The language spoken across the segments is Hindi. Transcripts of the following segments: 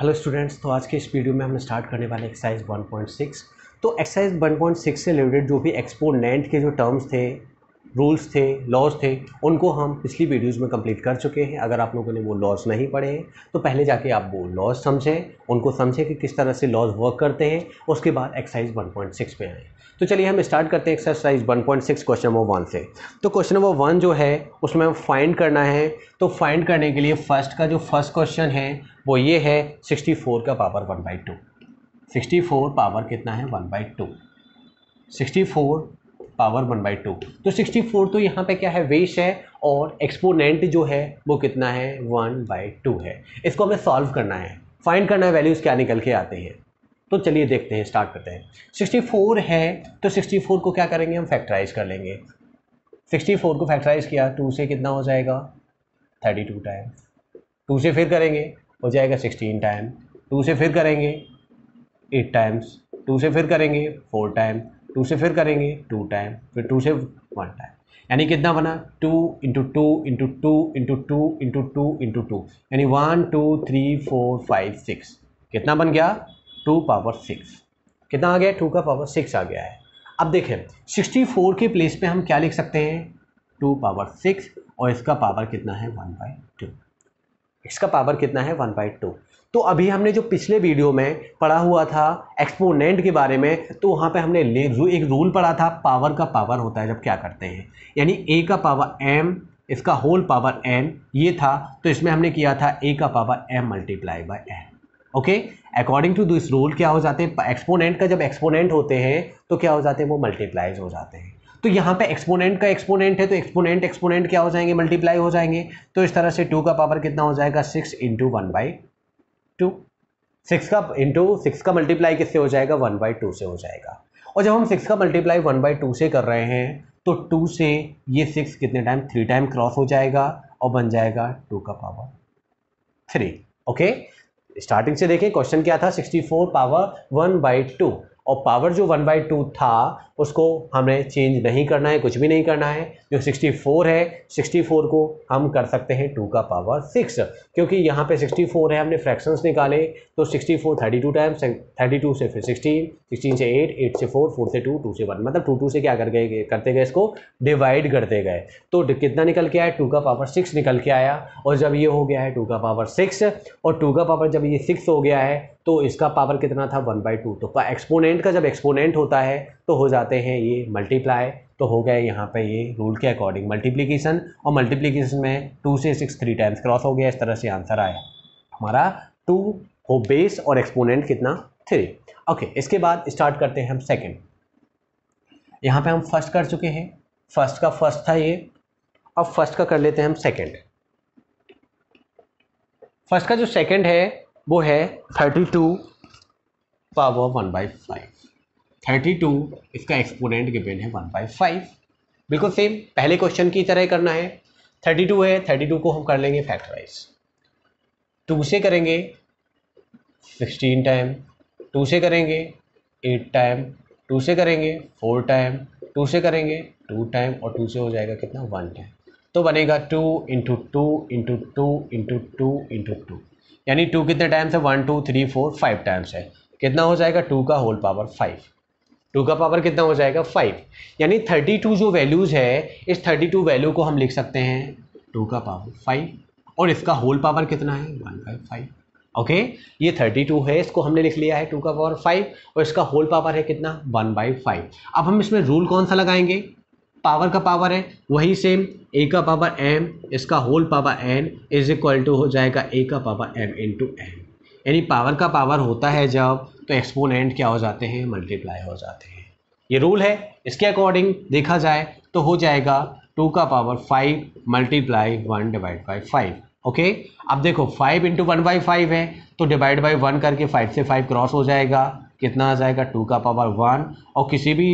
हेलो स्टूडेंट्स तो आज के इस वीडियो में हम स्टार्ट करने वाले एक्सरसाइज 1.6 तो एक्सरसाइज 1.6 से रिलेटेड जो भी एक्सपोनेंट के जो टर्म्स थे रूल्स थे लॉज थे उनको हम पिछली वीडियोज़ में कंप्लीट कर चुके हैं अगर आप लोगों ने वो लॉज नहीं पढ़े हैं तो पहले जाके आप वो लॉज समझें उनको समझें कि किस तरह से लॉज वर्क करते हैं उसके बाद एक्सरसाइज 1.6 पे आएँ तो चलिए हम स्टार्ट करते हैं एक्सरसाइज 1.6 क्वेश्चन नंबर वन से तो क्वेश्चन नंबर वन जो है उसमें हम फाइंड करना है तो फाइंड करने के लिए फर्स्ट का जो फर्स्ट क्वेश्चन है वो ये है सिक्सटी का power one by two power कितना है one by two sixty four power one by two तो सिक्सटी फोर तो यहाँ पे क्या है वेश है और एक्सपोनेंट जो है वो कितना है वन बाई टू है इसको हमें सॉल्व करना है फाइंड करना है वैल्यूज़ क्या निकल के आते हैं तो चलिए देखते हैं स्टार्ट करते हैं सिक्सटी फोर है तो सिक्सटी फोर को क्या करेंगे हम फैक्टराइज कर लेंगे सिक्सटी फोर को फैक्टराइज किया टू से कितना हो जाएगा थर्टी टू टाइम टू से फिर करेंगे हो जाएगा सिक्सटीन टाइम टू से फिर करेंगे एट टाइम्स टू से फिर करेंगे फोर टाइम टू से फिर करेंगे टू टाइम फिर टू से वन टाइम यानी कितना बना two into two into two into two into two into two यानी one two three four five six कितना बन गया टू पावर सिक्स कितना आ गया टू का पावर सिक्स आ गया है अब देखें सिक्सटी फोर के प्लेस पे हम क्या लिख सकते हैं टू पावर सिक्स और इसका पावर कितना है वन बाई टू इसका पावर कितना है वन बाई टू तो अभी हमने जो पिछले वीडियो में पढ़ा हुआ था एक्सपोनेंट के बारे में तो वहाँ पे हमने एक रूल पढ़ा था पावर का पावर होता है जब क्या करते हैं यानी ए का पावर एम इसका होल पावर एन ये था तो इसमें हमने किया था ए का power M multiply by N okay according to this rule क्या हो जाते हैं एक्सपोनेंट का जब एक्सपोनेंट होते हैं तो क्या हो जाते हैं वो मल्टीप्लाइज हो जाते हैं तो यहाँ पे एक्सपोनेंट का एक्सपोनेंट है तो एक्सपोनेंट एक्सपोनेंट क्या हो जाएंगे मल्टीप्लाई हो जाएंगे तो इस तरह से टू का पावर कितना हो जाएगा six into one by two six का इंटू सिक्स का मल्टीप्लाई किससे हो जाएगा वन बाई टू से हो जाएगा और जब हम सिक्स का मल्टीप्लाई वन बाई टू से कर रहे हैं तो टू से ये सिक्स कितने टाइम थ्री टाइम क्रॉस हो जाएगा और बन जाएगा टू का पावर थ्री ओके स्टार्टिंग से देखें क्वेश्चन क्या था sixty four power one by two और पावर जो वन बाई टू था उसको हमें चेंज नहीं करना है कुछ भी नहीं करना है जो 64 है 64 को हम कर सकते हैं टू का पावर सिक्स क्योंकि यहाँ पे 64 है हमने फ्रैक्शंस निकाले तो 64 32 टाइम्स 32 से फिर 16 16 से 8 8 से 4 4 से 2 2 से 1 मतलब 2 2 से क्या कर गए करते गए इसको डिवाइड करते गए तो कितना निकल के आया टू का पावर सिक्स निकल के आया और जब ये हो गया है टू का पावर सिक्स और टू का पावर जब ये सिक्स हो गया है तो इसका पावर कितना था वन बाई टू तो एक्सपोनेंट का जब एक्सपोनेंट होता है तो हो जाता आते हैं ये मल्टीप्लाई तो हो गया यहाँ पे ये रूल के अकॉर्डिंग मल्टीप्लीकेशन और मल्टीप्लीकेशन में टू से सिक्स थ्री टाइम्स क्रॉस हो गया इस तरह से आंसर आया हमारा टू हो बेस और एक्सपोनेंट कितना थ्री ओके इसके बाद स्टार्ट करते हैं हम सेकेंड यहाँ पे हम फर्स्ट कर चुके हैं फर्स्ट का फर्स्ट था ये अब फर्स्ट का कर लेते हैं हम सेकेंड फर्स्ट का जो सेकेंड है वो है thirty two power one by five thirty two इसका एक्सपोनेंट गिवन है वन बाई फाइव बिल्कुल सेम पहले क्वेश्चन की तरह करना है थर्टी टू है थर्टी टू को हम कर लेंगे फैक्टराइज टू से करेंगे सिक्सटीन टाइम टू से करेंगे एट टाइम टू से करेंगे फोर टाइम टू से करेंगे टू टाइम और टू से हो जाएगा कितना वन टाइम तो बनेगा two into two into two into two into two यानी टू कितने टाइम्स है one two three four five times है कितना हो जाएगा टू का होल पावर फाइव टू का पावर कितना हो जाएगा फाइव यानी थर्टी टू जो वैल्यूज़ है इस थर्टी टू वैल्यू को हम लिख सकते हैं टू का पावर फाइव और इसका होल पावर कितना है वन बाई फाइव ओके ये थर्टी टू है इसको हमने लिख लिया है टू का पावर फाइव और इसका होल पावर है कितना वन बाई फाइव अब हम इसमें रूल कौन सा लगाएंगे पावर का पावर है वही सेम ए का पावर एम इसका whole power N is equal to हो जाएगा ए का पावर एम टू एम यानी पावर का पावर होता है जब तो एक्सपोनेंट क्या हो जाते हैं मल्टीप्लाई हो जाते हैं ये रूल है इसके अकॉर्डिंग देखा जाए तो हो जाएगा टू का power five multiply one divide by five okay अब देखो five into one by five है तो डिवाइड बाई वन करके फाइव से फाइव क्रॉस हो जाएगा कितना आ जाएगा टू का पावर वन और किसी भी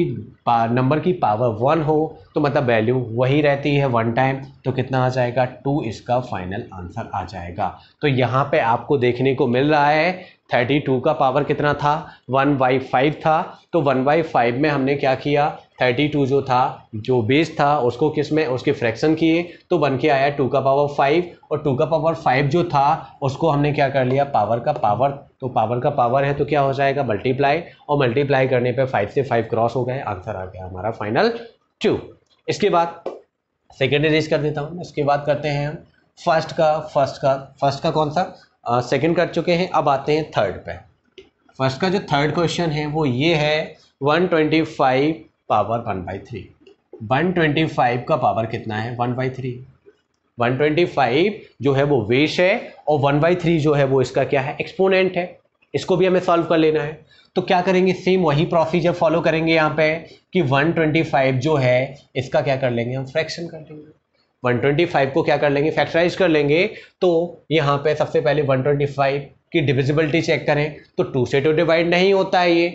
नंबर की पावर वन हो तो मतलब वैल्यू वही रहती है वन टाइम तो कितना आ जाएगा टू इसका फाइनल आंसर आ जाएगा तो यहाँ पे आपको देखने को मिल रहा है थर्टी टू का पावर कितना था वन बाई फाइव था तो वन बाई फाइव में हमने क्या किया 32 जो था जो बेस था उसको किस में उसके फ्रैक्शन किए तो बन के आया टू का पावर फाइव और टू का पावर फाइव जो था उसको हमने क्या कर लिया पावर का पावर तो पावर का पावर है तो क्या हो जाएगा मल्टीप्लाई और मल्टीप्लाई करने पे फाइव से फाइव क्रॉस हो गए आंसर आ गया हमारा फाइनल टू इसके बाद सेकेंड रेज कर देता हूँ इसके बाद करते हैं हम फर्स्ट का फर्स्ट का फर्स्ट का कौन सा सेकेंड कर चुके हैं अब आते हैं थर्ड पर फर्स्ट का जो थर्ड क्वेश्चन है वो ये है one twenty five power one by three one twenty five का पावर कितना है one by three one twenty five जो है वो वेश है और वन बाई थ्री जो है वो इसका क्या है एक्सपोनेंट है इसको भी हमें सॉल्व कर लेना है तो क्या करेंगे सेम वही प्रोसीजर फॉलो करेंगे यहाँ पे कि 125 जो है इसका क्या कर लेंगे हम फ्रैक्शन कर लेंगे 125 को क्या कर लेंगे फैक्टराइज कर लेंगे तो यहाँ पे सबसे पहले 125 की डिविजिबिलिटी चेक करें तो टू से टू तो डिवाइड नहीं होता है ये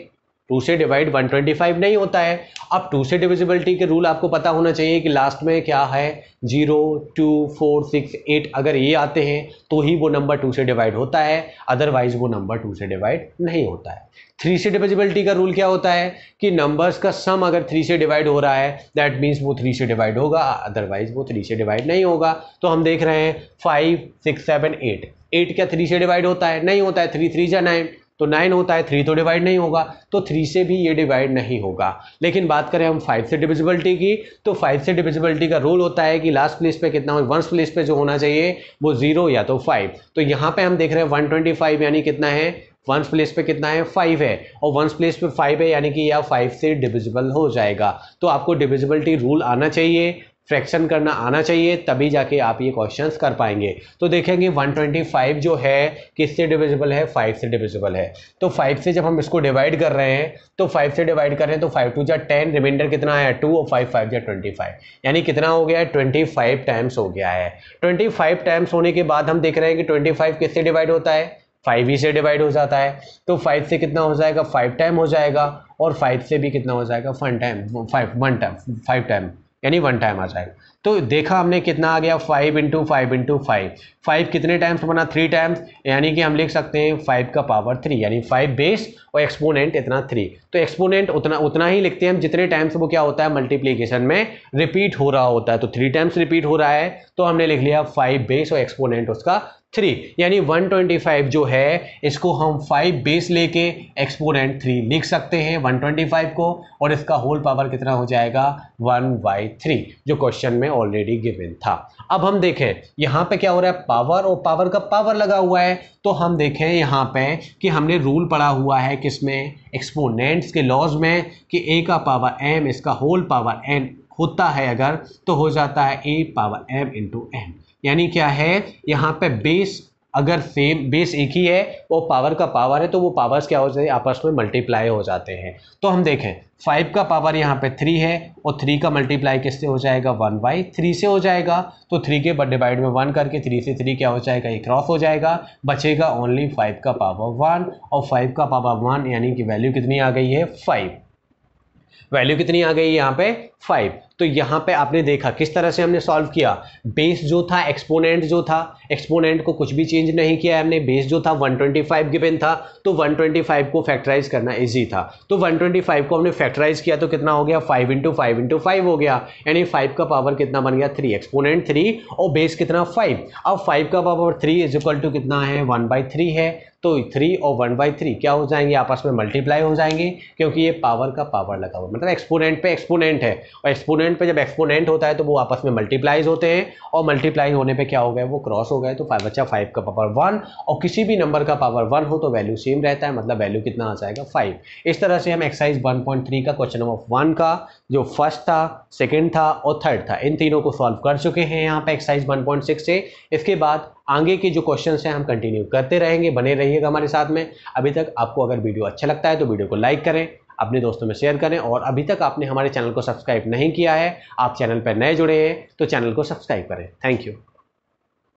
टू से डिवाइड 125 नहीं होता है अब टू से डिविजिबिलिटी के रूल आपको पता होना चाहिए कि लास्ट में क्या है zero two four six eight अगर ये आते हैं तो ही वो नंबर टू से डिवाइड होता है अदरवाइज वो नंबर टू से डिवाइड नहीं होता है थ्री से डिविजिबिलिटी का रूल क्या होता है कि नंबर्स का सम अगर थ्री से डिवाइड हो रहा है दैट मीन्स वो थ्री से डिवाइड होगा अदरवाइज वो थ्री से डिवाइड नहीं होगा तो हम देख रहे हैं five six seven eight eight क्या थ्री से डिवाइड होता है नहीं होता है थ्री थ्री जा नाइन तो नाइन होता है थ्री तो डिवाइड नहीं होगा तो थ्री से भी ये डिवाइड नहीं होगा लेकिन बात करें हम फाइव से डिविजिबिलिटी की तो फाइव से डिविजिबिलिटी का रूल होता है कि लास्ट प्लेस पे कितना वंस प्लेस पे जो होना चाहिए वो जीरो या तो फाइव तो यहाँ पे हम देख रहे हैं वन ट्वेंटी फाइव यानी कितना है वंस प्लेस पे कितना है फाइव है और वंस प्लेस पे फाइव है यानी कि यह फाइव से डिविजिबल हो जाएगा तो आपको डिविजिबिलिटी रूल आना चाहिए फ्रैक्शन करना आना चाहिए तभी जाके आप ये क्वेश्चन कर पाएंगे तो देखेंगे 125 जो है किससे डिविजिबल है 5 से डिविजिबल है तो 5 से जब हम इसको डिवाइड कर रहे हैं तो 5 से डिवाइड कर रहे हैं तो 5 टू जै टेन रिमाइंडर कितना आया टू और 5 फाइव जै ट्वेंटी यानी कितना हो गया है 25 टाइम्स हो गया है 25 टाइम्स होने के बाद हम देख रहे हैं कि 25 किससे डिवाइड होता है फाइव ही e से डिवाइड हो जाता है तो फाइव से कितना हो जाएगा फाइव टाइम हो जाएगा और फाइव से भी कितना हो जाएगा one time five one time five time यानी वन टाइम आ जाएगा तो देखा हमने कितना आ गया five into five into five five कितने टाइम्स बना थ्री टाइम्स यानी कि हम लिख सकते हैं फाइव का पावर थ्री यानी फाइव बेस और एक्सपोनेंट इतना थ्री तो एक्सपोनेंट उतना उतना ही लिखते हैं हम जितने टाइम्स वो क्या होता है मल्टीप्लीकेशन में रिपीट हो रहा होता है तो थ्री टाइम्स रिपीट हो रहा है तो हमने लिख लिया फाइव बेस और एक्सपोनेंट उसका थ्री यानी 125 जो है इसको हम फाइव बेस लेके एक्सपोनेंट थ्री लिख सकते हैं 125 को और इसका होल पावर कितना हो जाएगा वन बाई थ्री जो क्वेश्चन में ऑलरेडी गिवन था अब हम देखें यहाँ पे क्या हो रहा है पावर और पावर का पावर लगा हुआ है तो हम देखें यहाँ पे कि हमने रूल पढ़ा हुआ है किसमें एक्सपोनेंट्स के लॉज में कि ए का पावर एम इसका होल पावर एन होता है अगर तो हो जाता है A power M into M यानी क्या है यहाँ पे बेस अगर सेम बेस एक ही है और पावर का पावर है तो वो पावर्स क्या हो जाए आपस में मल्टीप्लाई हो जाते हैं तो हम देखें फाइव का पावर यहाँ पे थ्री है और थ्री का मल्टीप्लाई किससे हो जाएगा वन बाई थ्री से हो जाएगा तो थ्री के बट डिवाइड में वन करके थ्री से थ्री क्या हो जाएगा ये क्रॉस हो जाएगा बचेगा ओनली फाइव का पावर वन और फाइव का पावर वन यानी कि वैल्यू कितनी आ गई है फाइव वैल्यू कितनी आ गई यहाँ पे फाइव तो यहाँ पे आपने देखा किस तरह से हमने सॉल्व किया बेस जो था एक्सपोनेंट जो था एक्सपोनेंट को कुछ भी चेंज नहीं किया हमने बेस जो था 125 गिवन था तो 125 को फैक्टराइज करना इजी था तो 125 को हमने फैक्टराइज किया तो कितना हो गया 5 इंटू फाइव इंटू फाइव हो गया यानी 5 का पावर कितना बन गया 3 एक्सपोनेंट 3 और बेस कितना 5 अब 5 का पावर 3 इज इक्वल टू कितना है 1 बाई थ्री है तो थ्री और वन बाई थ्री क्या हो जाएंगे आपस में मल्टीप्लाई हो जाएंगे क्योंकि ये पावर का पावर लगा हुआ मतलब एक्सपोनेंट पे एक्सपोनेंट है और एक्सपोनेंट एक्सपोनेंट पे जब एक्सपोनेंट होता है तो वो आपस में मल्टीप्लाइज होते हैं और मल्टीप्लाई होने पे क्या हो गया वो क्रॉस हो गए तो फाइव बच्चा फाइव का पावर वन और किसी भी नंबर का पावर वन हो तो वैल्यू सेम रहता है मतलब वैल्यू कितना आ जाएगा फाइव इस तरह से हम एक्सरसाइज वन का क्वेश्चन नंबर वन का जो फर्स्ट था सेकेंड था और थर्ड था इन तीनों को सॉल्व कर चुके हैं यहाँ पर एक्सरसाइज वन से इसके बाद आगे के जो क्वेश्चन हैं हम कंटिन्यू करते रहेंगे बने रहिएगा हमारे साथ में अभी तक आपको अगर वीडियो अच्छा लगता है तो वीडियो को लाइक करें अपने दोस्तों में शेयर करें और अभी तक आपने हमारे चैनल को सब्सक्राइब नहीं किया है आप चैनल पर नए जुड़े हैं तो चैनल को सब्सक्राइब करें थैंक यू